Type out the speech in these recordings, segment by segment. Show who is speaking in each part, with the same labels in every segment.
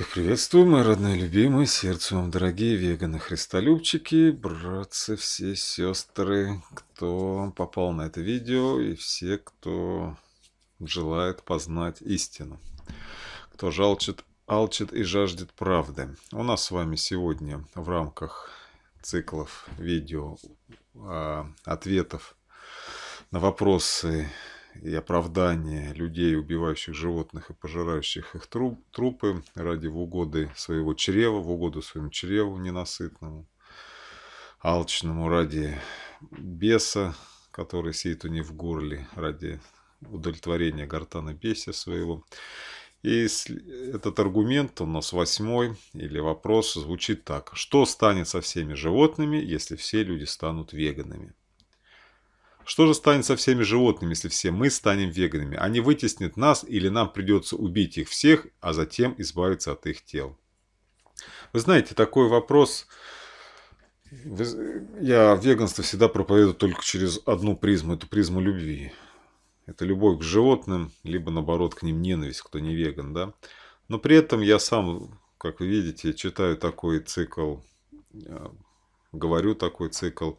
Speaker 1: Всех приветствую, мои родные, любимые, сердцу вам, дорогие веганы, христолюбчики, братцы, все сестры, кто попал на это видео и все, кто желает познать истину, кто жалчит, алчит и жаждет правды. У нас с вами сегодня в рамках циклов видео э, ответов на вопросы и оправдание людей, убивающих животных и пожирающих их труп, трупы ради в угоды своего чрева, в угоду своему чреву ненасытному, алчному ради беса, который сидит у них в горле, ради удовлетворения гортана беса своего. И этот аргумент у нас восьмой или вопрос звучит так. Что станет со всеми животными, если все люди станут веганами? Что же станет со всеми животными, если все мы станем веганами? Они вытеснят нас или нам придется убить их всех, а затем избавиться от их тел? Вы знаете, такой вопрос... Я веганство всегда проповедую только через одну призму, это призму любви. Это любовь к животным, либо наоборот к ним ненависть, кто не веган, да. Но при этом я сам, как вы видите, читаю такой цикл, э, говорю такой цикл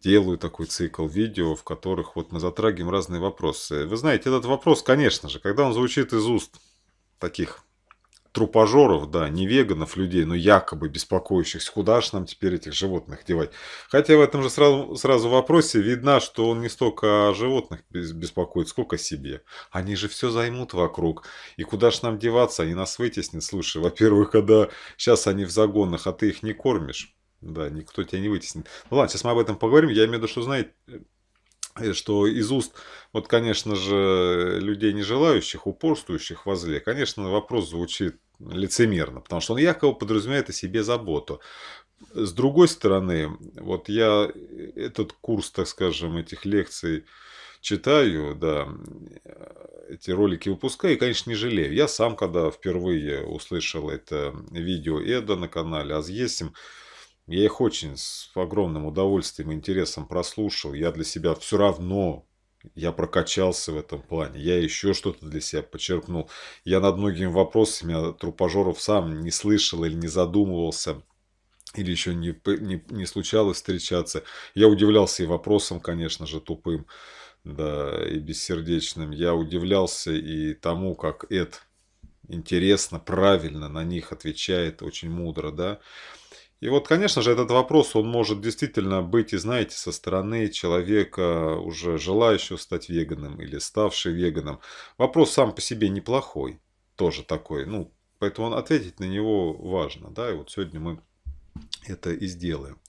Speaker 1: делаю такой цикл видео, в которых вот мы затрагиваем разные вопросы. Вы знаете, этот вопрос, конечно же, когда он звучит из уст таких трупожоров, да, не веганов людей, но якобы беспокоящихся, куда же нам теперь этих животных девать. Хотя в этом же сразу, сразу вопросе видно, что он не столько животных беспокоит, сколько себе. Они же все займут вокруг. И куда же нам деваться, они нас вытеснят. Слушай, во-первых, когда сейчас они в загонах, а ты их не кормишь, да, никто тебя не вытеснит. Ну ладно, сейчас мы об этом поговорим. Я имею в виду, что, знаете, э, что из уст, вот, конечно же, людей не желающих, упорствующих во зле, конечно, вопрос звучит лицемерно, потому что он якобы подразумевает о себе заботу. С другой стороны, вот я этот курс, так скажем, этих лекций читаю, да, эти ролики выпускаю и, конечно, не жалею. Я сам, когда впервые услышал это видео Эда на канале Азъесим, я их очень с огромным удовольствием и интересом прослушал. Я для себя все равно, я прокачался в этом плане. Я еще что-то для себя подчеркнул. Я над многими вопросами трупажеров сам не слышал или не задумывался или еще не, не, не случалось встречаться. Я удивлялся и вопросом, конечно же, тупым, да, и бессердечным. Я удивлялся и тому, как Эд интересно, правильно на них отвечает, очень мудро, да. И вот, конечно же, этот вопрос, он может действительно быть, и знаете, со стороны человека, уже желающего стать веганом или ставший веганом. Вопрос сам по себе неплохой, тоже такой, ну, поэтому ответить на него важно, да, и вот сегодня мы это и сделаем.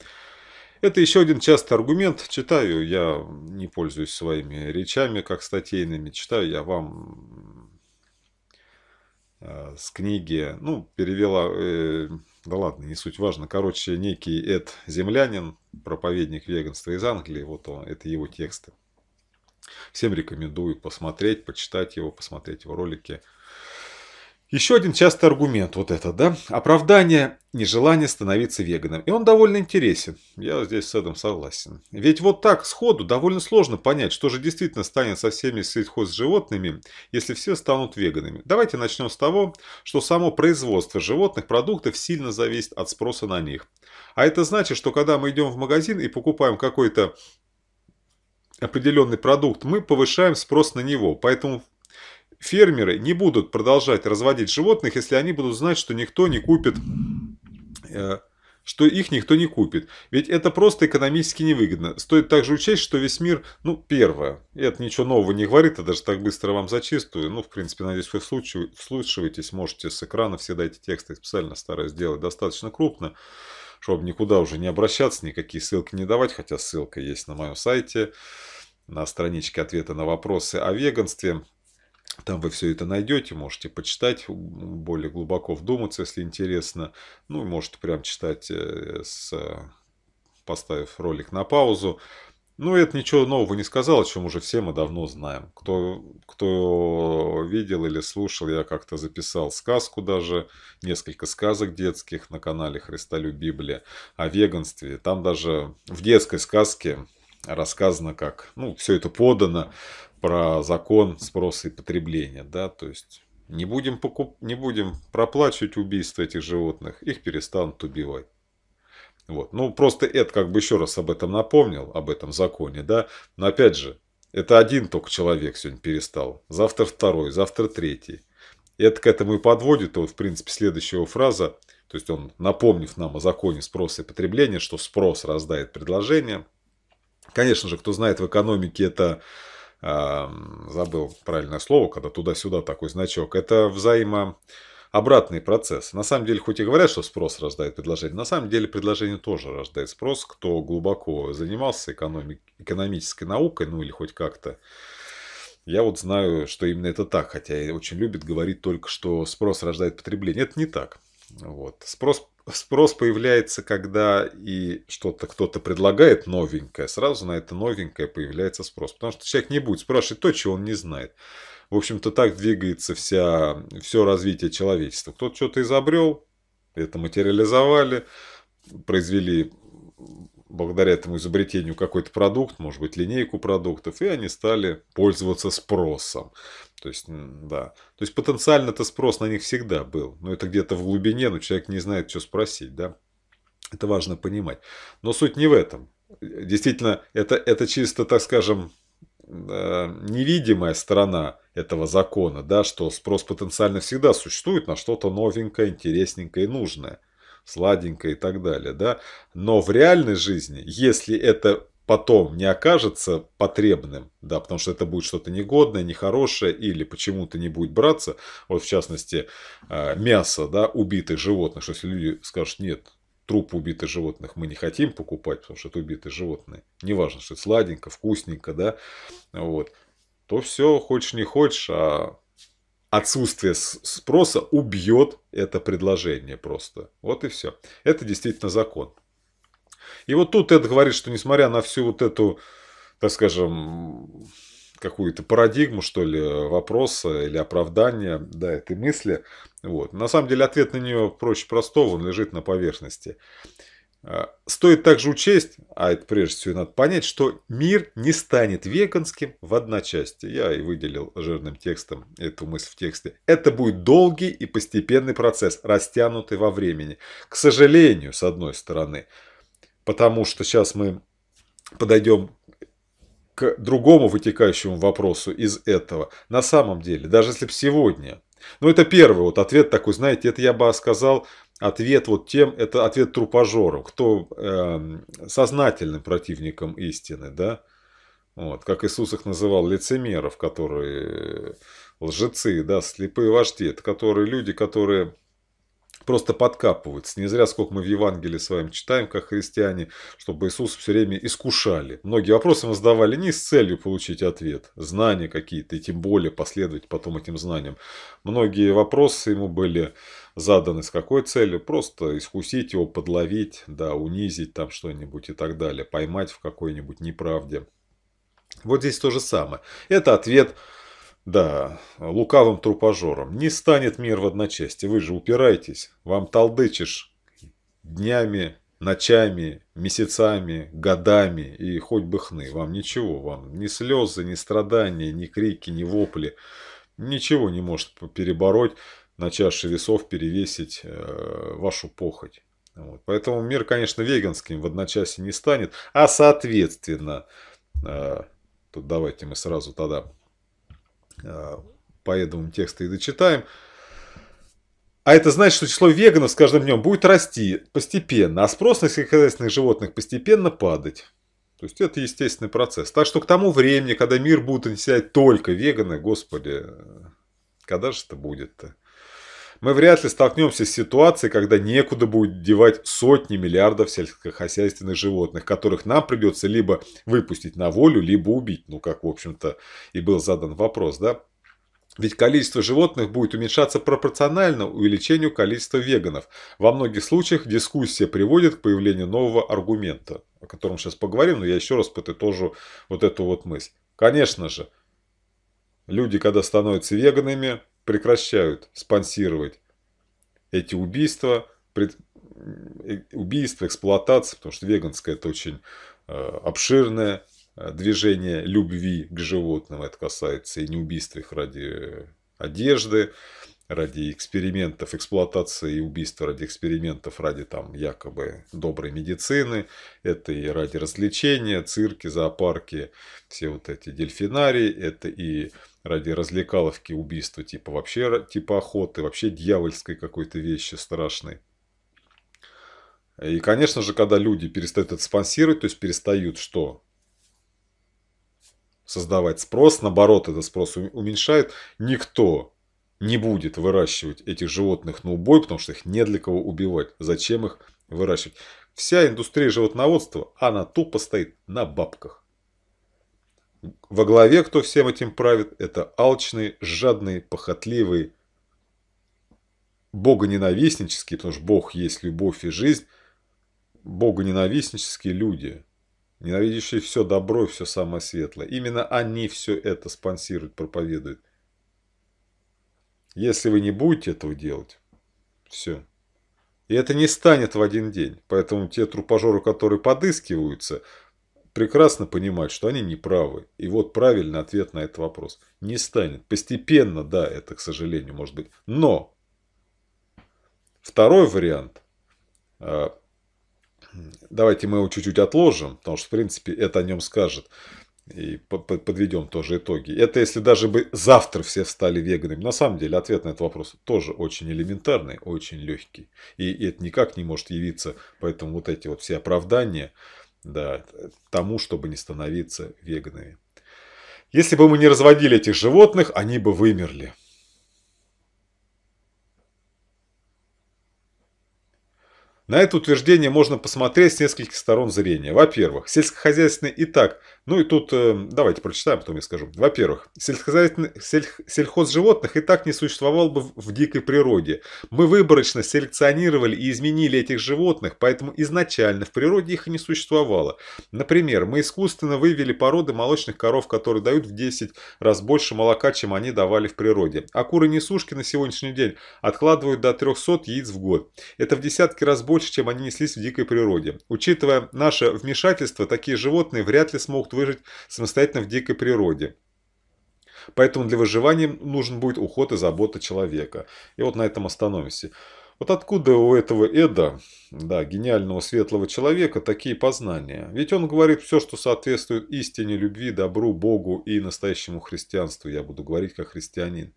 Speaker 1: Это еще один частый аргумент. Читаю, я не пользуюсь своими речами, как статейными. Читаю я вам э, с книги, ну, перевела э, да ладно, не суть важно. Короче, некий Эд Землянин, проповедник веганства из Англии, вот он, это его тексты. Всем рекомендую посмотреть, почитать его, посмотреть его ролики – еще один частый аргумент вот это, да? Оправдание нежелания становиться веганом. И он довольно интересен. Я здесь с этим согласен. Ведь вот так сходу довольно сложно понять, что же действительно станет со всеми сельхозживотными, если все станут веганами. Давайте начнем с того, что само производство животных продуктов сильно зависит от спроса на них. А это значит, что когда мы идем в магазин и покупаем какой-то определенный продукт, мы повышаем спрос на него. Поэтому фермеры не будут продолжать разводить животных, если они будут знать, что никто не купит э, что их никто не купит. Ведь это просто экономически невыгодно. Стоит также учесть, что весь мир, ну, первое, это ничего нового не говорит, я даже так быстро вам зачистую. Ну, в принципе, надеюсь, вы слушаетесь, можете с экрана всегда эти тексты специально стараюсь сделать достаточно крупно, чтобы никуда уже не обращаться, никакие ссылки не давать, хотя ссылка есть на моем сайте, на страничке ответа на вопросы о веганстве. Там вы все это найдете, можете почитать, более глубоко вдуматься, если интересно. Ну, можете прям читать, э, с, э, поставив ролик на паузу. Ну, это ничего нового не сказал, о чем уже все мы давно знаем. Кто, кто видел или слушал, я как-то записал сказку даже, несколько сказок детских на канале Христолю Библия о веганстве. Там даже в детской сказке рассказано, как, ну, все это подано, про закон спроса и потребления, да, то есть не будем, покуп... не будем проплачивать убийство этих животных, их перестанут убивать. Вот. Ну, просто это как бы еще раз об этом напомнил, об этом законе, да. Но опять же, это один только человек сегодня перестал. Завтра второй, завтра третий. Это к этому и подводит, вот, в принципе, следующая фраза. То есть он, напомнив нам о законе спроса и потребления, что спрос раздает предложение. Конечно же, кто знает в экономике, это забыл правильное слово, когда туда-сюда такой значок, это взаимообратный процесс. На самом деле, хоть и говорят, что спрос рождает предложение, на самом деле предложение тоже рождает спрос. Кто глубоко занимался экономик, экономической наукой, ну или хоть как-то, я вот знаю, что именно это так, хотя очень любит говорить только, что спрос рождает потребление. Это не так. Вот. Спрос Спрос появляется, когда и что-то кто-то предлагает новенькое, сразу на это новенькое появляется спрос. Потому что человек не будет спрашивать то, чего он не знает. В общем-то, так двигается вся, все развитие человечества. Кто-то что-то изобрел, это материализовали, произвели благодаря этому изобретению какой-то продукт, может быть, линейку продуктов, и они стали пользоваться спросом. То есть, да. То есть, потенциально-то спрос на них всегда был. Но это где-то в глубине, но человек не знает, что спросить, да. Это важно понимать. Но суть не в этом. Действительно, это, это чисто, так скажем, э, невидимая сторона этого закона, да, что спрос потенциально всегда существует на что-то новенькое, интересненькое и нужное сладенькое и так далее, да. Но в реальной жизни, если это потом не окажется потребным, да, потому что это будет что-то негодное, нехорошее или почему-то не будет браться, вот в частности э, мясо, да, убитых животных, что если люди скажут, нет, труп убитых животных мы не хотим покупать, потому что это убитые животные, неважно, что это сладенько, вкусненько, да, вот, то все, хочешь не хочешь, а отсутствие спроса убьет это предложение просто. Вот и все. Это действительно закон. И вот тут это говорит, что несмотря на всю вот эту, так скажем, какую-то парадигму, что ли, вопроса или оправдания да, этой мысли. Вот. На самом деле ответ на нее проще простого, он лежит на поверхности. А, стоит также учесть, а это прежде всего надо понять, что мир не станет веганским в одночасье. Я и выделил жирным текстом эту мысль в тексте. Это будет долгий и постепенный процесс, растянутый во времени. К сожалению, с одной стороны, потому что сейчас мы подойдем к другому вытекающему вопросу из этого. На самом деле, даже если бы сегодня... Ну, это первый вот ответ такой, знаете, это я бы сказал ответ вот тем, это ответ трупажору, кто э, сознательным противником истины, да, вот, как Иисус их называл, лицемеров, которые лжецы, да, слепые вожди, это которые люди, которые просто подкапывается. Не зря сколько мы в Евангелии с вами читаем, как христиане, чтобы Иисус все время искушали. Многие вопросы мы задавали не с целью получить ответ, знания какие-то, и тем более последовать потом этим знаниям. Многие вопросы ему были заданы с какой целью? Просто искусить его, подловить, да, унизить там что-нибудь и так далее, поймать в какой-нибудь неправде. Вот здесь то же самое. Это ответ да, лукавым трупожором. Не станет мир в одночасье. Вы же упираетесь. Вам толдычишь днями, ночами, месяцами, годами и хоть бы хны. Вам ничего, вам ни слезы, ни страдания, ни крики, ни вопли. Ничего не может перебороть, на чаше весов перевесить э, вашу похоть. Вот. Поэтому мир, конечно, веганским в одночасье не станет, а соответственно, э, тут давайте мы сразу тогда а, поэтому текста и дочитаем. А это значит, что число веганов с каждым днем будет расти постепенно, а спрос на сельскохозяйственных животных постепенно падать. То есть это естественный процесс. Так что к тому времени, когда мир будут населять только веганы, господи, когда же это будет-то? мы вряд ли столкнемся с ситуацией, когда некуда будет девать сотни миллиардов сельскохозяйственных животных, которых нам придется либо выпустить на волю, либо убить. Ну, как, в общем-то, и был задан вопрос, да? Ведь количество животных будет уменьшаться пропорционально увеличению количества веганов. Во многих случаях дискуссия приводит к появлению нового аргумента, о котором сейчас поговорим, но я еще раз подытожу вот эту вот мысль. Конечно же, люди, когда становятся веганами, прекращают спонсировать эти убийства, пред... убийства, эксплуатации, потому что веганское это очень э, обширное э, движение любви к животным. Это касается и не убийств их ради одежды, ради экспериментов, эксплуатации и убийства ради экспериментов, ради там якобы доброй медицины, это и ради развлечения, цирки, зоопарки, все вот эти дельфинарии, это и ради развлекаловки убийства типа вообще типа охоты, вообще дьявольской какой-то вещи страшной. И, конечно же, когда люди перестают это спонсировать, то есть перестают что? Создавать спрос, наоборот, этот спрос уменьшает, никто не будет выращивать этих животных на убой, потому что их не для кого убивать. Зачем их выращивать? Вся индустрия животноводства, она тупо стоит на бабках. Во главе, кто всем этим правит, это алчные, жадные, похотливые, богоненавистнические, потому что Бог есть любовь и жизнь, богоненавистнические люди, ненавидящие все добро и все самое светлое. Именно они все это спонсируют, проповедуют. Если вы не будете этого делать, все. И это не станет в один день. Поэтому те трупожоры, которые подыскиваются, прекрасно понимают, что они неправы. И вот правильный ответ на этот вопрос. Не станет. Постепенно, да, это, к сожалению, может быть. Но второй вариант. А, давайте мы его чуть-чуть отложим, потому что, в принципе, это о нем скажет и подведем тоже итоги. Это если даже бы завтра все стали веганами. На самом деле ответ на этот вопрос тоже очень элементарный, очень легкий. И это никак не может явиться, поэтому вот эти вот все оправдания да, тому, чтобы не становиться веганами. Если бы мы не разводили этих животных, они бы вымерли. На это утверждение можно посмотреть с нескольких сторон зрения. Во-первых, сельскохозяйственные и так ну и тут э, давайте прочитаем, а потом я скажу. Во-первых, сельхоз животных и так не существовало бы в дикой природе. Мы выборочно селекционировали и изменили этих животных, поэтому изначально в природе их и не существовало. Например, мы искусственно вывели породы молочных коров, которые дают в 10 раз больше молока, чем они давали в природе. А куры-несушки на сегодняшний день откладывают до 300 яиц в год. Это в десятки раз больше, чем они неслись в дикой природе. Учитывая наше вмешательство, такие животные вряд ли смогут выжить самостоятельно в дикой природе. Поэтому для выживания нужен будет уход и забота человека. И вот на этом остановимся. Вот откуда у этого Эда, да, гениального светлого человека, такие познания? Ведь он говорит все, что соответствует истине, любви, добру, Богу и настоящему христианству. Я буду говорить как христианин.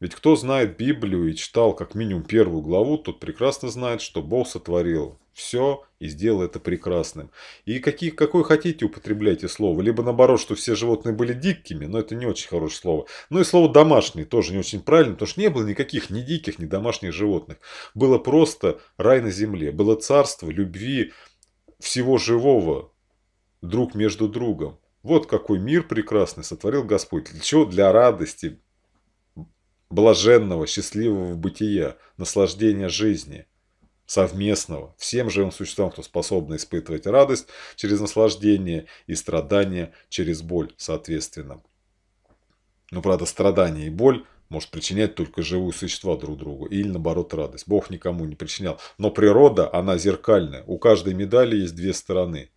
Speaker 1: Ведь кто знает Библию и читал как минимум первую главу, тот прекрасно знает, что Бог сотворил все и сделал это прекрасным. И какие, какое хотите употребляйте слово. Либо наоборот, что все животные были дикими, но это не очень хорошее слово. Ну и слово «домашний» тоже не очень правильно, потому что не было никаких ни диких, ни домашних животных. Было просто рай на земле. Было царство, любви всего живого друг между другом. Вот какой мир прекрасный сотворил Господь. Для чего? Для радости, блаженного, счастливого бытия, наслаждения жизни – совместного всем живым существам, кто способны испытывать радость через наслаждение и страдание через боль, соответственно. Но, ну, правда, страдание и боль может причинять только живые существа друг другу, или наоборот радость. Бог никому не причинял. Но природа, она зеркальная. У каждой медали есть две стороны.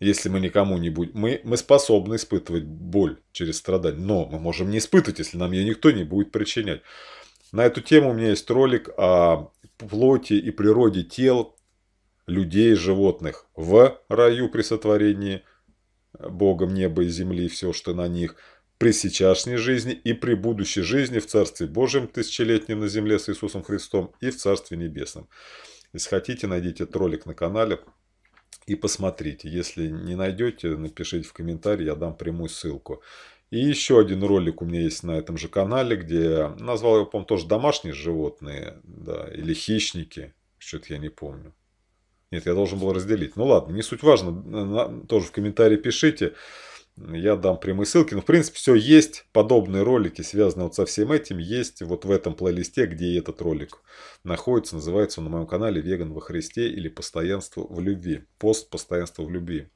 Speaker 1: Если мы никому не будем... Мы, мы способны испытывать боль через страдание, но мы можем не испытывать, если нам ее никто не будет причинять. На эту тему у меня есть ролик о плоти и природе тел людей и животных в раю при сотворении э, Богом неба и земли все, что на них, при сейчасшней жизни и при будущей жизни в Царстве Божьем тысячелетнем на земле с Иисусом Христом и в Царстве Небесном. Если хотите, найдите этот ролик на канале и посмотрите. Если не найдете, напишите в комментарии, я дам прямую ссылку. И еще один ролик у меня есть на этом же канале, где назвал его, по-моему, тоже домашние животные, да, или хищники, что-то я не помню. Нет, я должен был разделить. Ну ладно, не суть важно, тоже в комментарии пишите, я дам прямые ссылки. Но ну, в принципе все есть, подобные ролики, связанные вот со всем этим, есть вот в этом плейлисте, где и этот ролик находится. Называется он на моем канале «Веган во Христе» или «Постоянство в любви». Пост «Постоянство в любви».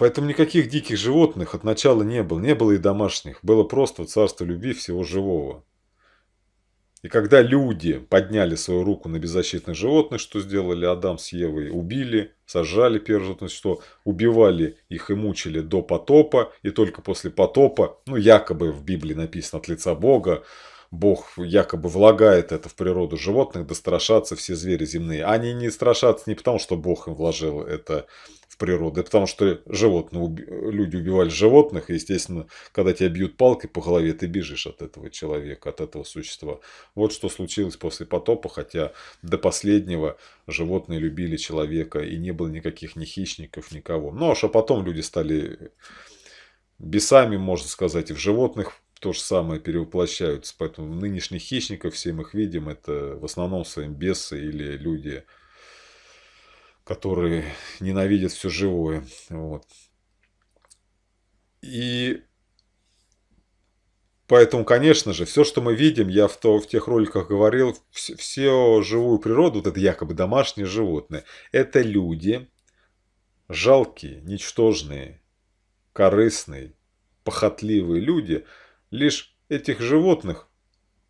Speaker 1: Поэтому никаких диких животных от начала не было, не было и домашних, было просто царство любви всего живого. И когда люди подняли свою руку на беззащитных животных, что сделали Адам с Евой, убили, сожрали первое что убивали их и мучили до потопа, и только после потопа, ну якобы в Библии написано от лица Бога, Бог якобы влагает это в природу животных, да страшатся все звери земные. Они не страшатся не потому, что Бог им вложил это природы. Потому что животные, люди убивали животных, и, естественно, когда тебя бьют палкой по голове, ты бежишь от этого человека, от этого существа. Вот что случилось после потопа, хотя до последнего животные любили человека, и не было никаких ни хищников, никого. Ну, аж а потом люди стали бесами, можно сказать, и в животных то же самое перевоплощаются. Поэтому нынешних хищников, все мы их видим, это в основном своим бесы или люди которые ненавидят все живое. Вот. И Поэтому, конечно же, все, что мы видим, я в, то, в тех роликах говорил, все живую природу, вот это якобы домашние животные, это люди жалкие, ничтожные, корыстные, похотливые люди. Лишь этих животных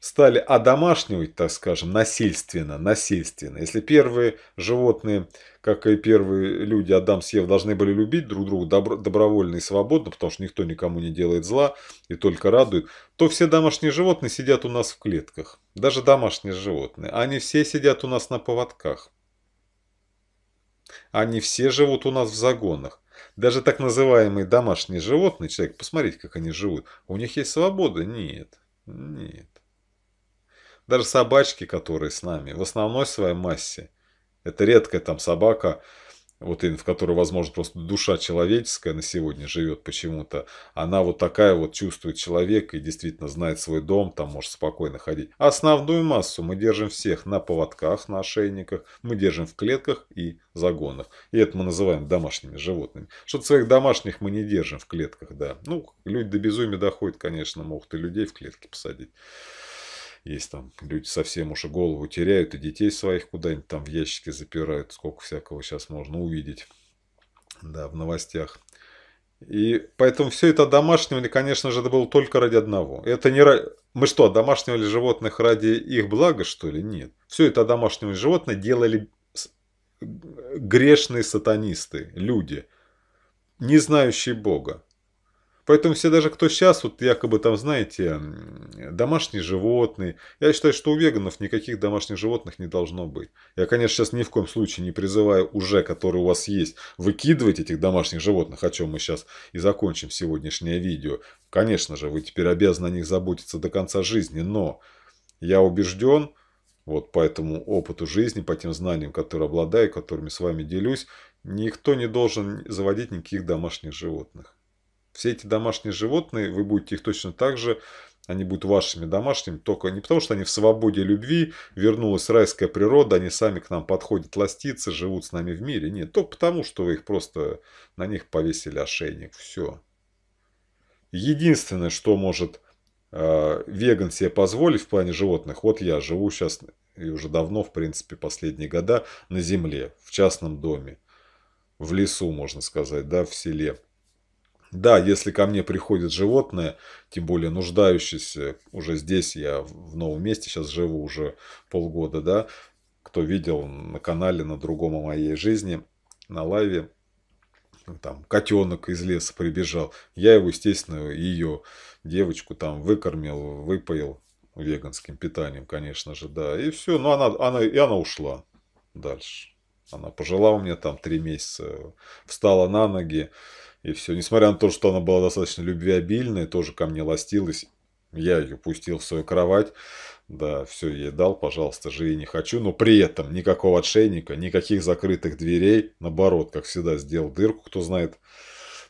Speaker 1: стали одомашнивать, так скажем, насильственно, насильственно. Если первые животные, как и первые люди Адам с Ев, должны были любить друг друга добро, добровольно и свободно, потому что никто никому не делает зла и только радует, то все домашние животные сидят у нас в клетках. Даже домашние животные. Они все сидят у нас на поводках. Они все живут у нас в загонах. Даже так называемые домашние животные, человек, посмотрите, как они живут. У них есть свобода? Нет. Нет. Даже собачки, которые с нами, в основной своей массе. Это редкая там собака, вот в которой, возможно, просто душа человеческая на сегодня живет почему-то, она вот такая вот чувствует человека и действительно знает свой дом, там может спокойно ходить. Основную массу мы держим всех на поводках, на ошейниках, мы держим в клетках и загонах. И это мы называем домашними животными. Что-то своих домашних мы не держим в клетках, да. Ну, люди до безумия доходят, конечно, могут и людей в клетке посадить. Есть там люди совсем уж и голову теряют, и детей своих куда-нибудь там в ящике запирают. Сколько всякого сейчас можно увидеть. Да, в новостях. И поэтому все это домашнее, конечно же, это было только ради одного. Это не Мы что, домашнего животных ради их блага, что ли? Нет. Все это домашнего животное делали э, грешные сатанисты, люди, не знающие Бога. Поэтому все даже, кто сейчас, вот якобы там, знаете, домашние животные. Я считаю, что у веганов никаких домашних животных не должно быть. Я, конечно, сейчас ни в коем случае не призываю уже, которые у вас есть, выкидывать этих домашних животных, о чем мы сейчас и закончим сегодняшнее видео. Конечно же, вы теперь обязаны о них заботиться до конца жизни, но я убежден, вот по этому опыту жизни, по тем знаниям, которые обладаю, которыми с вами делюсь, никто не должен заводить никаких домашних животных. Все эти домашние животные, вы будете их точно так же они будут вашими домашними, только не потому, что они в свободе любви, вернулась райская природа, они сами к нам подходят ластиться, живут с нами в мире. Нет, только потому, что вы их просто на них повесили ошейник. Все. Единственное, что может э, веган себе позволить в плане животных, вот я живу сейчас и уже давно, в принципе, последние года на земле, в частном доме, в лесу, можно сказать, да, в селе. Да, если ко мне приходит животное, тем более нуждающееся, уже здесь я в новом месте сейчас живу уже полгода, да, кто видел на канале, на другом о моей жизни, на лайве, там котенок из леса прибежал, я его, естественно, ее девочку там выкормил, выпоил веганским питанием, конечно же, да, и все, но ну, она, она, и она ушла дальше. Она пожила у меня там три месяца, встала на ноги, и все. Несмотря на то, что она была достаточно любвеобильная, тоже ко мне ластилась. Я ее пустил в свою кровать. Да, все ей дал, пожалуйста, живи не хочу. Но при этом никакого отшейника, никаких закрытых дверей. Наоборот, как всегда, сделал дырку, кто знает,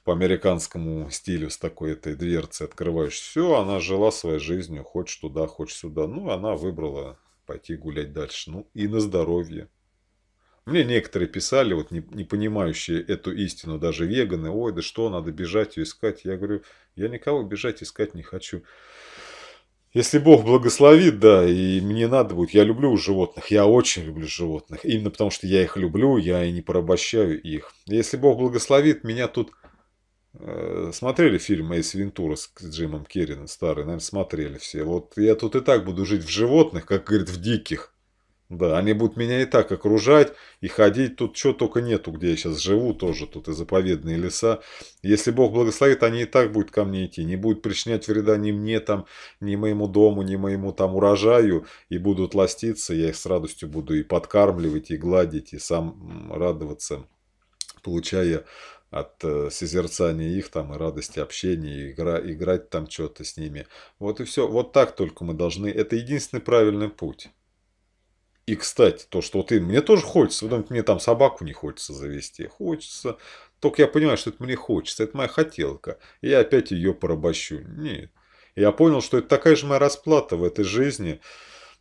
Speaker 1: по американскому стилю с такой этой дверцей открываешь. Все, она жила своей жизнью, хоть туда, хоть сюда. Ну, она выбрала пойти гулять дальше. Ну, и на здоровье. Мне некоторые писали, вот не, не понимающие эту истину, даже веганы, ой, да что, надо бежать ее искать. Я говорю, я никого бежать искать не хочу. Если Бог благословит, да, и мне надо будет, я люблю животных, я очень люблю животных, именно потому что я их люблю, я и не порабощаю их. Если Бог благословит, меня тут э, Смотрели фильм «Эйс Вентура» с Джимом Керрином, старый, наверное, смотрели все. Вот я тут и так буду жить в животных, как, говорит, в диких. Да, они будут меня и так окружать, и ходить тут, что только нету, где я сейчас живу, тоже тут и заповедные леса. Если Бог благословит, они и так будут ко мне идти, не будут причинять вреда ни мне там, ни моему дому, ни моему там урожаю, и будут ластиться, я их с радостью буду и подкармливать, и гладить, и сам радоваться, получая от э, созерцания их там и радости общения, и игра, играть там что-то с ними. Вот и все. Вот так только мы должны. Это единственный правильный путь. И, кстати, то, что вот и мне тоже хочется, вы думаете, мне там собаку не хочется завести. Хочется. Только я понимаю, что это мне хочется. Это моя хотелка. И я опять ее порабощу. Нет. Я понял, что это такая же моя расплата в этой жизни.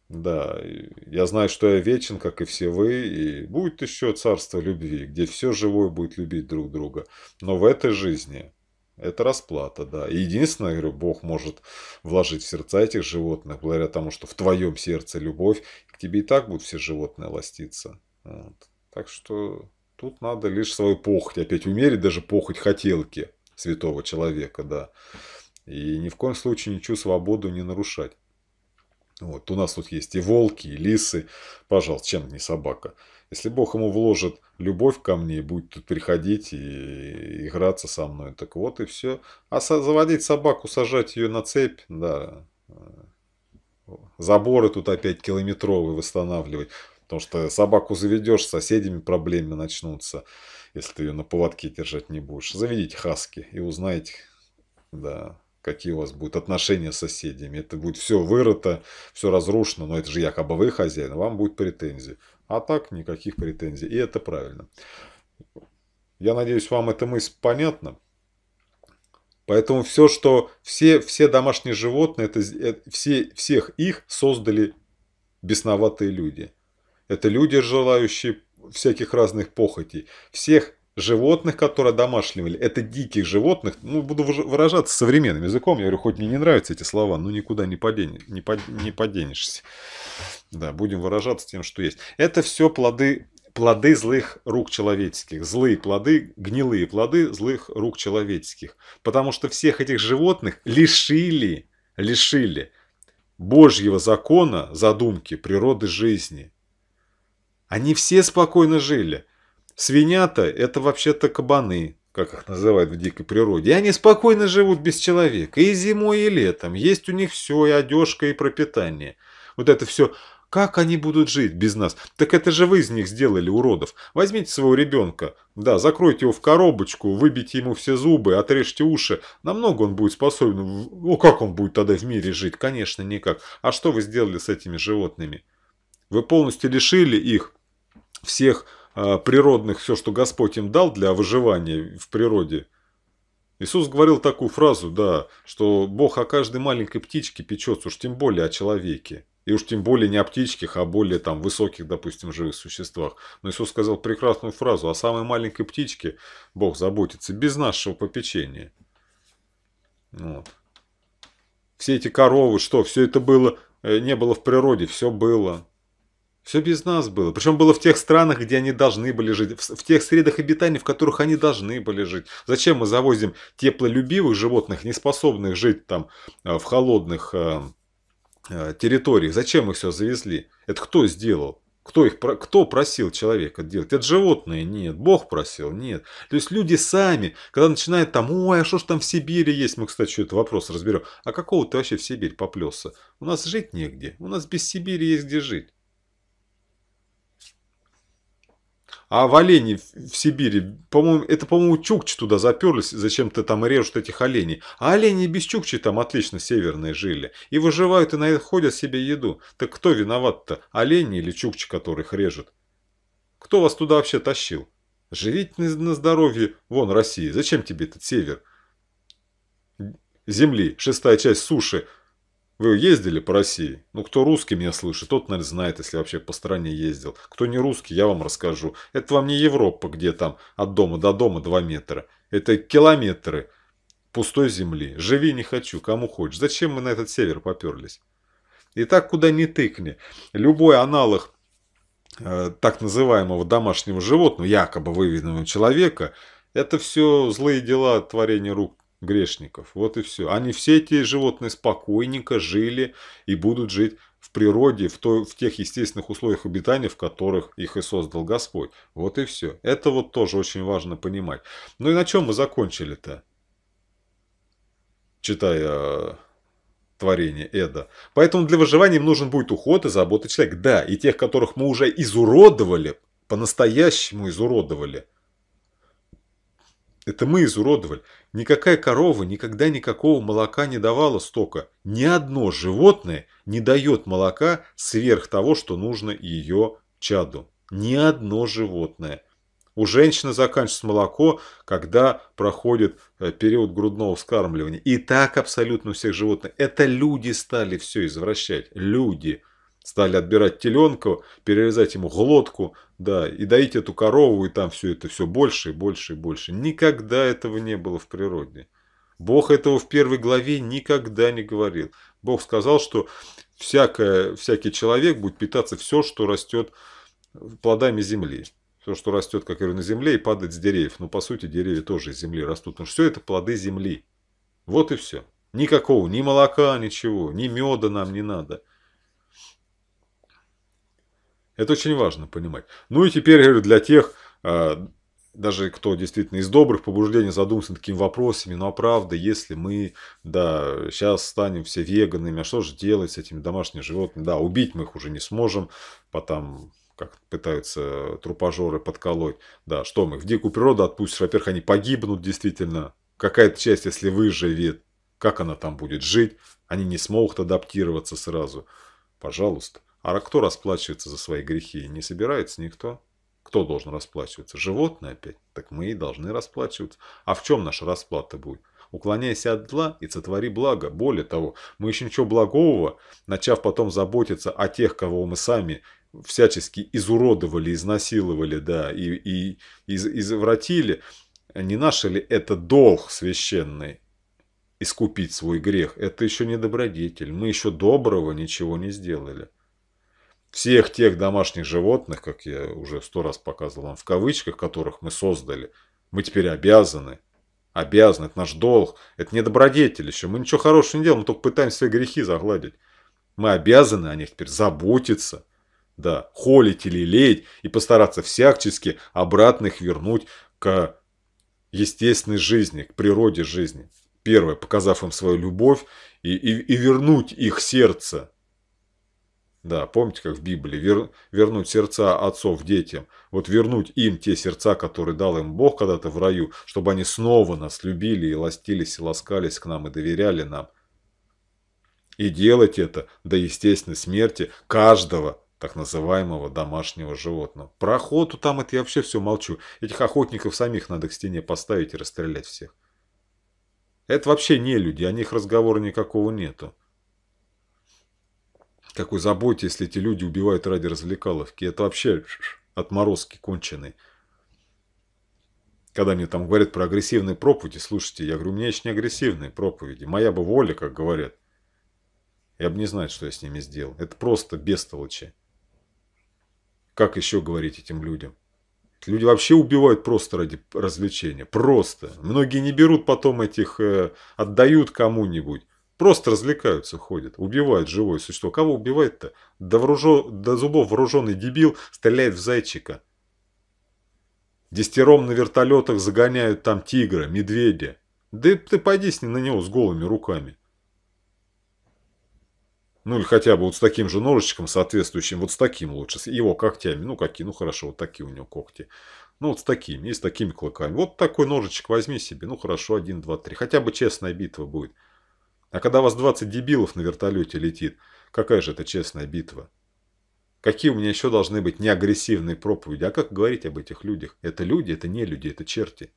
Speaker 1: Да, я знаю, что я вечен, как и все вы, и будет еще царство любви, где все живое будет любить друг друга. Но в этой жизни это расплата, да. И единственное, я говорю, Бог может вложить в сердца этих животных, благодаря тому, что в твоем сердце любовь, к тебе и так будут все животные ластиться. Вот. Так что тут надо лишь свою похоть опять умерить, даже похоть хотелки святого человека, да. И ни в коем случае ничего свободу не нарушать. Вот. У нас тут есть и волки, и лисы. Пожалуйста, чем не собака? Если Бог ему вложит любовь ко мне, будет тут приходить и играться со мной, так вот и все. А заводить собаку, сажать ее на цепь, да, э, заборы тут опять километровые восстанавливать, потому что собаку заведешь, с соседями проблемы начнутся, если ты ее на поводке держать не будешь. Заведите хаски и узнаете, да, какие у вас будут отношения с соседями. Это будет все вырыто, все разрушено, но это же якобы вы хозяин, вам будет претензии. А так никаких претензий. И это правильно. Я надеюсь, вам эта мысль понятна. Поэтому все, что все, все домашние животные, это, это все, всех их создали бесноватые люди. Это люди, желающие всяких разных похотей. Всех животных, которые домашними, это диких животных, ну, буду выражаться современным языком, я говорю, хоть мне не нравятся эти слова, но никуда не, поден... не, под... не поденешься. Да, будем выражаться тем, что есть. Это все плоды плоды злых рук человеческих, злые плоды, гнилые плоды злых рук человеческих. Потому что всех этих животных лишили, лишили Божьего закона, задумки, природы жизни. Они все спокойно жили. Свинята – это вообще-то кабаны, как их называют в дикой природе. И они спокойно живут без человека. И зимой, и летом. Есть у них все, и одежка, и пропитание. Вот это все как они будут жить без нас? Так это же вы из них сделали уродов. Возьмите своего ребенка. Да, закройте его в коробочку, выбейте ему все зубы, отрежьте уши. Намного он будет способен... Ну, как он будет тогда в мире жить? Конечно, никак. А что вы сделали с этими животными? Вы полностью лишили их всех Э, природных, все, что Господь им дал для выживания в природе. Иисус говорил такую фразу, да, что Бог о каждой маленькой птичке печется, уж тем более о человеке. И уж тем более не о птичках, а более там высоких, допустим, живых существах. Но Иисус сказал прекрасную фразу, о самой маленькой птичке Бог заботится без нашего попечения. Вот. Все эти коровы, что, все это было, э, не было в природе, все было. Все без нас было. Причем было в тех странах, где они должны были жить, в, в тех средах обитания, в которых они должны были жить. Зачем мы завозим теплолюбивых животных, не способных жить там э, в холодных э, э, территориях? Зачем их все завезли? Это кто сделал? Кто, их, кто просил человека делать? Это животные? Нет. Бог просил? Нет. То есть люди сами, когда начинают там, ой, а что ж там в Сибири есть? Мы, кстати, этот вопрос разберем. А какого ты вообще в Сибирь поплелся? У нас жить негде. У нас без Сибири есть где жить. А в оленей в Сибири, по-моему, это, по-моему, чукчи туда заперлись, зачем-то там режут этих оленей. А олени без чукчи там отлично северные жили. И выживают, и находят себе еду. Так кто виноват-то, олени или чукчи, которых режут? Кто вас туда вообще тащил? Живите на здоровье, вон, Россия, зачем тебе этот север? Земли, шестая часть суши – вы ездили по России? Ну, кто русский меня слышит, тот, наверное, знает, если вообще по стране ездил. Кто не русский, я вам расскажу. Это вам не Европа, где там от дома до дома 2 метра. Это километры пустой земли. Живи не хочу, кому хочешь. Зачем мы на этот север поперлись? И так куда ни тыкни. Любой аналог э, так называемого домашнего животного, якобы выведенного человека, это все злые дела творения рук грешников. Вот и все. Они все эти животные спокойненько жили и будут жить в природе, в, той, в тех естественных условиях обитания, в которых их и создал Господь. Вот и все. Это вот тоже очень важно понимать. Ну и на чем мы закончили-то? Читая э, творение Эда. Поэтому для выживания им нужен будет уход и забота человека. Да, и тех, которых мы уже изуродовали, по-настоящему изуродовали – это мы изуродовали. Никакая корова никогда никакого молока не давала столько. Ни одно животное не дает молока сверх того, что нужно ее чаду. Ни одно животное. У женщины заканчивается молоко, когда проходит э, период грудного вскармливания. И так абсолютно у всех животных. Это люди стали все извращать. Люди. Стали отбирать теленка, перерезать ему глотку, да, и доить эту корову, и там все это все больше и больше и больше. Никогда этого не было в природе. Бог этого в первой главе никогда не говорил. Бог сказал, что всякое, всякий человек будет питаться все, что растет плодами земли. Все, что растет, как я говорю, на земле и падает с деревьев. Но по сути деревья тоже из земли растут. Потому что все это плоды земли. Вот и все. Никакого, ни молока, ничего, ни меда нам не надо. Это очень важно понимать. Ну и теперь, говорю, для тех, а, даже кто действительно из добрых побуждений задумался такими вопросами, ну а правда, если мы, да, сейчас станем все веганами, а что же делать с этими домашними животными? Да, убить мы их уже не сможем, потом как пытаются трупожоры подколоть. Да, что мы, в дикую природу отпустишь, во-первых, они погибнут действительно. Какая-то часть, если выживет, как она там будет жить? Они не смогут адаптироваться сразу. Пожалуйста. А кто расплачивается за свои грехи? Не собирается никто. Кто должен расплачиваться? Животное опять? Так мы и должны расплачиваться. А в чем наша расплата будет? Уклоняйся от зла и сотвори благо. Более того, мы еще ничего благого, начав потом заботиться о тех, кого мы сами всячески изуродовали, изнасиловали, да, и, и из, извратили, не наш ли это долг священный искупить свой грех? Это еще не добродетель. Мы еще доброго ничего не сделали всех тех домашних животных, как я уже сто раз показывал вам в кавычках, которых мы создали, мы теперь обязаны. Обязаны, это наш долг, это не добродетель еще, Мы ничего хорошего не делаем, мы только пытаемся свои грехи загладить. Мы обязаны о них теперь заботиться, да, холить или леять и постараться всячески обратно их вернуть к естественной жизни, к природе жизни. Первое, показав им свою любовь и, и, и вернуть их сердце да, помните, как в Библии, вер, вернуть сердца отцов детям, вот вернуть им те сердца, которые дал им Бог когда-то в раю, чтобы они снова нас любили и ластились, и ласкались к нам, и доверяли нам. И делать это до естественной смерти каждого так называемого домашнего животного. Про охоту там это я вообще все молчу. Этих охотников самих надо к стене поставить и расстрелять всех. Это вообще не люди, о них разговора никакого нету какой заботе, если эти люди убивают ради развлекаловки. Это вообще отморозки конченые. Когда мне там говорят про агрессивные проповеди, слушайте, я говорю, у меня есть не агрессивные проповеди. Моя бы воля, как говорят. Я бы не знаю, что я с ними сделал. Это просто бестолочи. Как еще говорить этим людям? Люди вообще убивают просто ради развлечения. Просто. Многие не берут потом этих, э, отдают кому-нибудь. Просто развлекаются, ходят, убивают живое существо. Кого убивает-то? До, вружо... До зубов вооруженный дебил стреляет в зайчика. Дестером на вертолетах загоняют там тигра, медведя. Да ты пойди с ним на него с голыми руками. Ну или хотя бы вот с таким же ножичком соответствующим, вот с таким лучше, с его когтями. Ну какие, ну хорошо, вот такие у него когти. Ну вот с такими, и с такими клыками. Вот такой ножичек возьми себе, ну хорошо, один, два, три. Хотя бы честная битва будет. А когда вас 20 дебилов на вертолете летит, какая же это честная битва? Какие у меня еще должны быть неагрессивные проповеди? А как говорить об этих людях? Это люди, это не люди, это черти.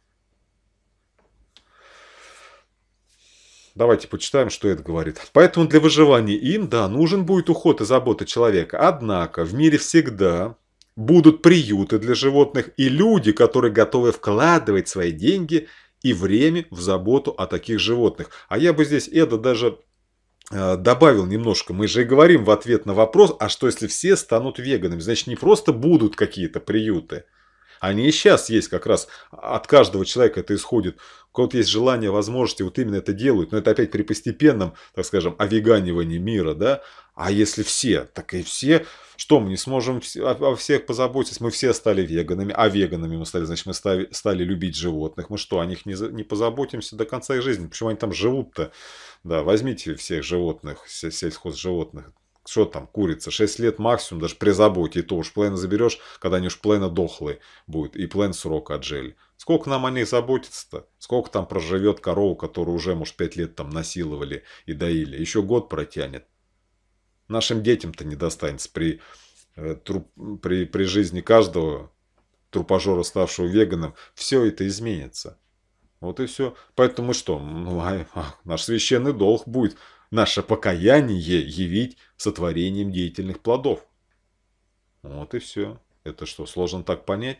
Speaker 1: Давайте почитаем, что это говорит. Поэтому для выживания им, да, нужен будет уход и забота человека. Однако в мире всегда будут приюты для животных и люди, которые готовы вкладывать свои деньги – и время в заботу о таких животных. А я бы здесь это даже э, добавил немножко. Мы же и говорим в ответ на вопрос, а что если все станут веганами? Значит, не просто будут какие-то приюты, они и сейчас есть как раз. От каждого человека это исходит. У кого-то есть желание, возможности, вот именно это делают. Но это опять при постепенном, так скажем, овеганивании мира, да. А если все, так и все, что мы не сможем о всех позаботиться? Мы все стали веганами, а веганами мы стали, значит, мы стали, стали любить животных. Мы что, о них не, не позаботимся до конца их жизни? Почему они там живут-то? Да, возьмите всех животных, сельхозживотных, что там, курица, 6 лет максимум, даже при заботе, и то уж плена заберешь, когда они уж плена дохлые будет, и плен срок отжили. Сколько нам о ней заботиться-то? Сколько там проживет корову, которую уже, может, 5 лет там насиловали и доили? Еще год протянет. Нашим детям-то не достанется при, э, труп, при, при жизни каждого трупожора, ставшего веганом. Все это изменится. Вот и все. Поэтому мы что? Ну, а, а, наш священный долг будет наше покаяние явить сотворением деятельных плодов. Вот и все. Это что, сложно так понять?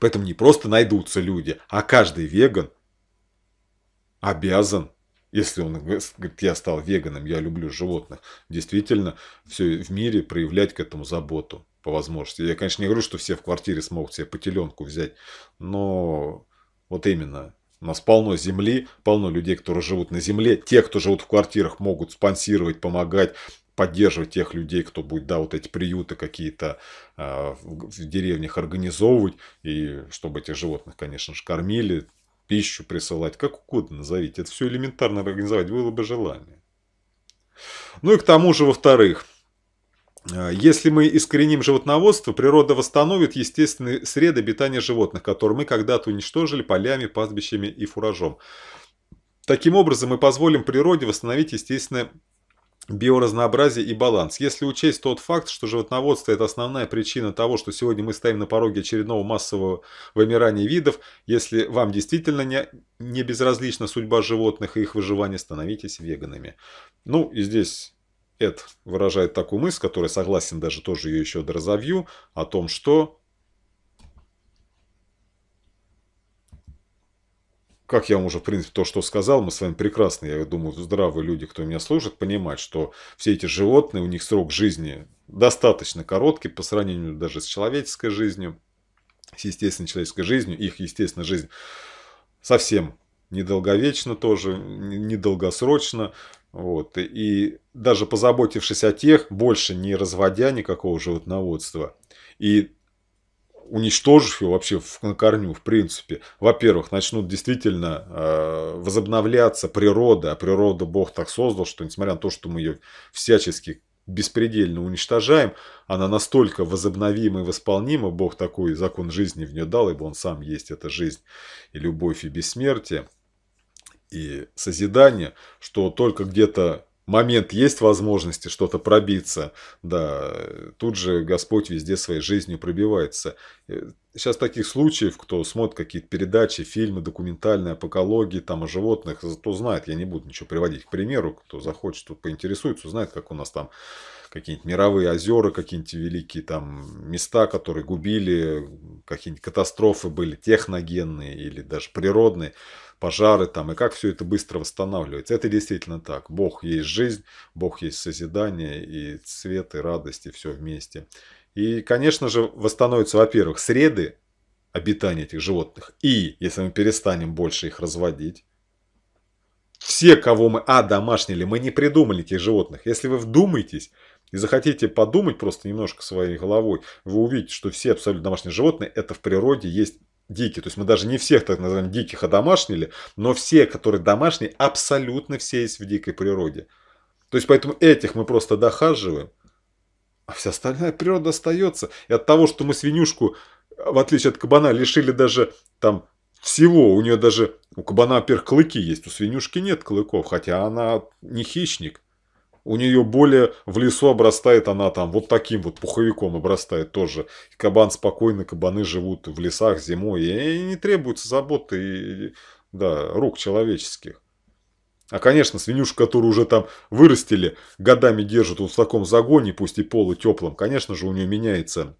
Speaker 1: Поэтому не просто найдутся люди, а каждый веган обязан, если он говорит, я стал веганом, я люблю животных, действительно все в мире проявлять к этому заботу по возможности. Я, конечно, не говорю, что все в квартире смогут себе по взять, но вот именно у нас полно земли, полно людей, которые живут на земле. Те, кто живут в квартирах, могут спонсировать, помогать поддерживать тех людей, кто будет, да, вот эти приюты какие-то э, в, деревнях организовывать, и чтобы этих животных, конечно же, кормили, пищу присылать, как угодно назовите. Это все элементарно организовать, было бы желание. Ну и к тому же, во-вторых, Э, если мы искореним животноводство, природа восстановит естественные среды обитания животных, которые мы когда-то уничтожили полями, пастбищами и фуражом. Таким образом, мы позволим природе восстановить естественное биоразнообразие и баланс. Если учесть тот факт, что животноводство – это основная причина того, что сегодня мы стоим на пороге очередного массового вымирания видов, если вам действительно не, не безразлична судьба животных и их выживание, становитесь веганами. Ну и здесь Эд выражает такую мысль, которая согласен даже тоже ее еще доразовью, о том, что... Как я вам уже, в принципе, то, что сказал, мы с вами прекрасно, я думаю, здравые люди, кто меня служит, понимают, что все эти животные, у них срок жизни достаточно короткий по сравнению даже с человеческой жизнью, с естественной человеческой жизнью, их естественная жизнь совсем недолговечна тоже, недолгосрочна. Вот, и даже позаботившись о тех, больше не разводя никакого животноводства и уничтожив его вообще в, на корню, в принципе, во-первых, начнут действительно э, возобновляться природа, а природа Бог так создал, что несмотря на то, что мы ее всячески беспредельно уничтожаем, она настолько возобновима и восполнима, Бог такой закон жизни в нее дал, ибо он сам есть эта жизнь и любовь и бессмертие, и созидание, что только где-то момент есть возможности что-то пробиться, да, тут же Господь везде своей жизнью пробивается. Сейчас э, таких случаев, кто смотрит какие-то передачи, фильмы документальные об там, о животных, то знает, я не буду ничего приводить к примеру, кто захочет, тут поинтересуется, узнает, как у нас там какие-нибудь мировые озера, какие-нибудь великие там места, которые губили, какие-нибудь катастрофы были техногенные или даже природные, пожары там, и как все это быстро восстанавливается. Это действительно так. Бог есть жизнь, Бог есть созидание, и цвет, и радость, и все вместе. И, конечно же, восстановятся, во-первых, среды обитания этих животных, и если мы перестанем больше их разводить, все, кого мы а домашнили, мы не придумали этих животных. Если вы вдумаетесь, и захотите подумать просто немножко своей головой, вы увидите, что все абсолютно домашние животные, это в природе есть дикие. То есть мы даже не всех так называем диких одомашнили, но все, которые домашние, абсолютно все есть в дикой природе. То есть поэтому этих мы просто дохаживаем, а вся остальная природа остается. И от того, что мы свинюшку, в отличие от кабана, лишили даже там всего. У нее даже, у кабана, во-первых, клыки есть, у свинюшки нет клыков, хотя она не хищник у нее более в лесу обрастает она там вот таким вот пуховиком обрастает тоже. Кабан спокойно, кабаны живут в лесах зимой и не требуется заботы и, да, рук человеческих. А, конечно, свинюшку, которую уже там вырастили, годами держат вот в таком загоне, пусть и полу теплом, конечно же, у нее меняется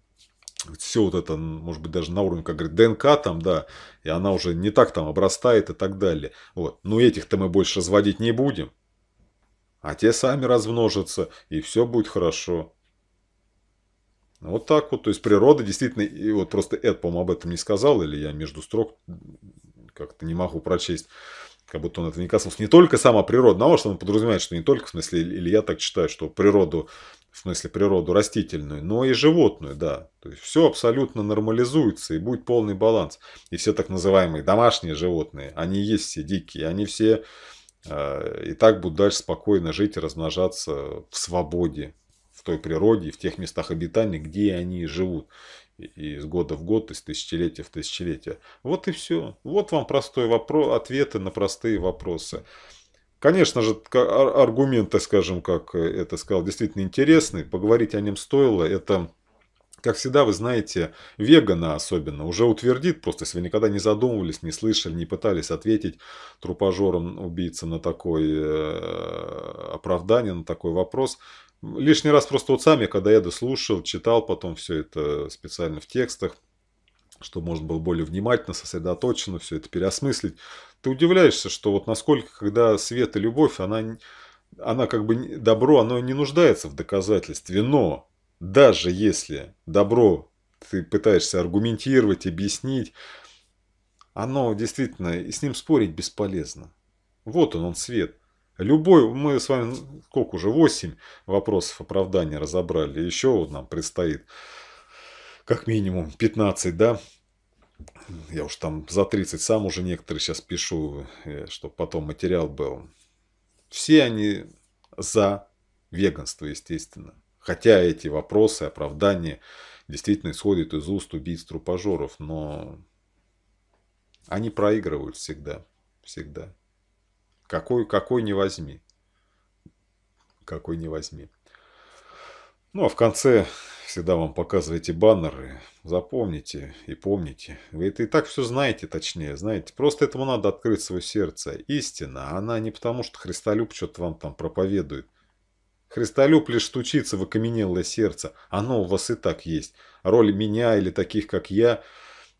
Speaker 1: все вот это, может быть, даже на уровне, как говорит, ДНК там, да, и она уже не так там обрастает и так далее. Вот. Но этих-то мы больше разводить не будем а те сами размножатся, и все будет хорошо. Вот так вот, то есть природа действительно, и вот просто Эд, по-моему, об этом не сказал, или я между строк как-то не могу прочесть, как будто он это не касался. Не только сама природа, но что он подразумевает, что не только, в смысле, или я так считаю, что природу, в смысле природу растительную, но и животную, да. То есть все абсолютно нормализуется и будет полный баланс. И все так называемые домашние животные, они есть все дикие, они все Э, и так будут дальше спокойно жить и размножаться в свободе, в той природе, в тех местах обитания, где они живут. И из года в год, из тысячелетия в тысячелетие. Вот и все. Вот вам простой вопрос, ответы на простые вопросы. Конечно же, аргументы, скажем, как э, это сказал, действительно интересны. Поговорить о нем стоило. Это как всегда, вы знаете, вегана особенно уже утвердит, просто если вы никогда не задумывались, не слышали, не пытались ответить трупожорам убийцам на такое э, оправдание, на такой вопрос, лишний раз просто вот сами, когда я дослушал, читал потом все это специально в текстах, чтобы можно было более внимательно, сосредоточенно все это переосмыслить, ты удивляешься, что вот насколько, когда свет и любовь, она, она как бы добро, оно не нуждается в доказательстве, но даже если добро ты пытаешься аргументировать, объяснить, оно действительно, и с ним спорить бесполезно. Вот он, он свет. Любой, мы с вами, ну, сколько уже, 8 вопросов оправдания разобрали, еще вот нам предстоит как минимум 15, да? Я уж там за 30 сам уже некоторые сейчас пишу, э, чтобы потом материал был. Все они за веганство, естественно. Хотя эти вопросы, оправдания действительно исходят из уст убийц-трупожоров, но они проигрывают всегда. Всегда. Какой, какой не возьми. Какой не возьми. Ну, а в конце всегда вам показывайте баннеры. Запомните и помните. Вы это и так все знаете, точнее, знаете. Просто этому надо открыть свое сердце. Истина, она не потому, что Христолюб что-то вам там проповедует. Христолюб лишь стучится в окаменелое сердце. Оно у вас и так есть. Роль меня или таких, как я,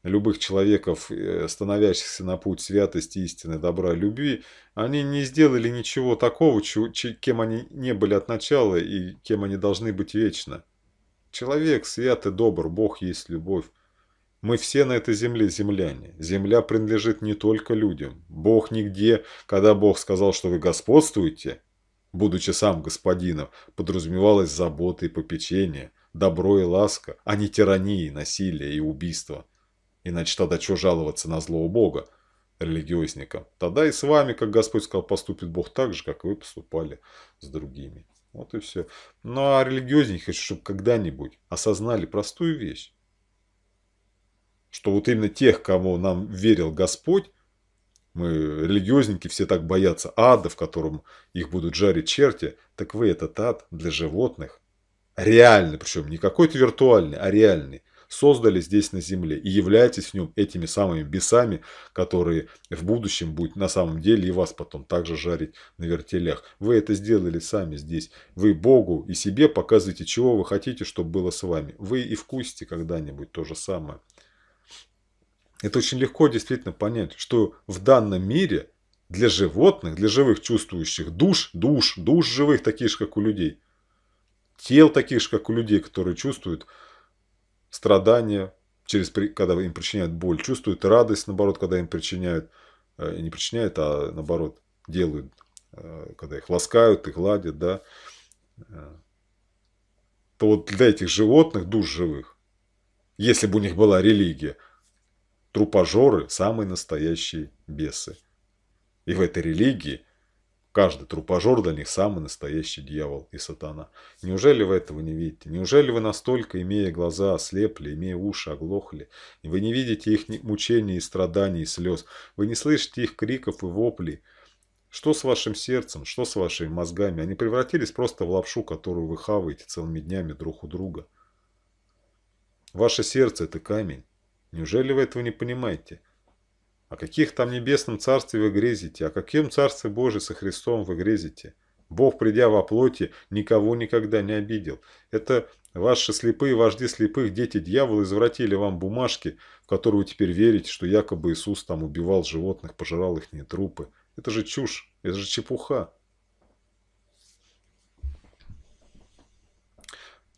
Speaker 1: любых человеков, э, становящихся на путь святости, истины, добра, любви, они не сделали ничего такого, кем они не были от начала и кем они должны быть вечно. Человек свят и добр, Бог есть любовь. Мы все на этой земле земляне. Земля принадлежит не только людям. Бог нигде, когда Бог сказал, что вы господствуете – будучи сам господином, подразумевалась забота и попечение, добро и ласка, а не тирании, насилие и убийство. Иначе тогда что жаловаться на злого бога, религиозникам? Тогда и с вами, как Господь сказал, поступит Бог так же, как вы поступали с другими. Вот и все. Ну а религиозники, чтобы когда-нибудь осознали простую вещь, что вот именно тех, кому нам верил Господь, мы, религиозники, все так боятся ада, в котором их будут жарить черти, так вы этот ад для животных, реальный, причем не какой-то виртуальный, а реальный, создали здесь на земле и являетесь в нем этими самыми бесами, которые в будущем будут на самом деле и вас потом также жарить на вертелях. Вы это сделали сами здесь. Вы Богу и себе показываете, чего вы хотите, чтобы было с вами. Вы и вкусите когда-нибудь то же самое. Это очень легко действительно понять, что в данном мире для животных, для живых чувствующих душ, душ, душ живых, таких же, как у людей, тел таких же, как у людей, которые чувствуют страдания, через, когда им причиняют боль, чувствуют радость, наоборот, когда им причиняют, э, не причиняют, а наоборот, делают, э, когда их ласкают и гладят, да, э, то вот для этих животных, душ живых, если бы у них была религия – Трупожоры – самые настоящие бесы. И в этой религии каждый трупожор для них самый настоящий дьявол и сатана. Неужели вы этого не видите? Неужели вы настолько, имея глаза, ослепли, имея уши, оглохли? И вы не видите их мучений и страданий и слез? Вы не слышите их криков и воплей? Что с вашим сердцем? Что с вашими мозгами? Они превратились просто в лапшу, которую вы хаваете целыми днями друг у друга. Ваше сердце – это камень. Неужели вы этого не понимаете? О каких там небесном царстве вы грезите? О каком царстве Божьем со Христом вы грезите? Бог, придя во плоти, никого никогда не обидел. Это ваши слепые вожди слепых, дети дьявола, извратили вам бумажки, в которые вы теперь верите, что якобы Иисус там убивал животных, пожирал их не трупы. Это же чушь, это же чепуха.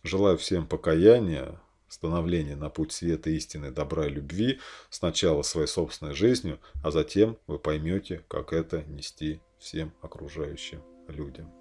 Speaker 1: Желаю всем покаяния, становление на путь света истины, добра и любви, сначала своей собственной жизнью, а затем вы поймете, как это нести всем окружающим людям.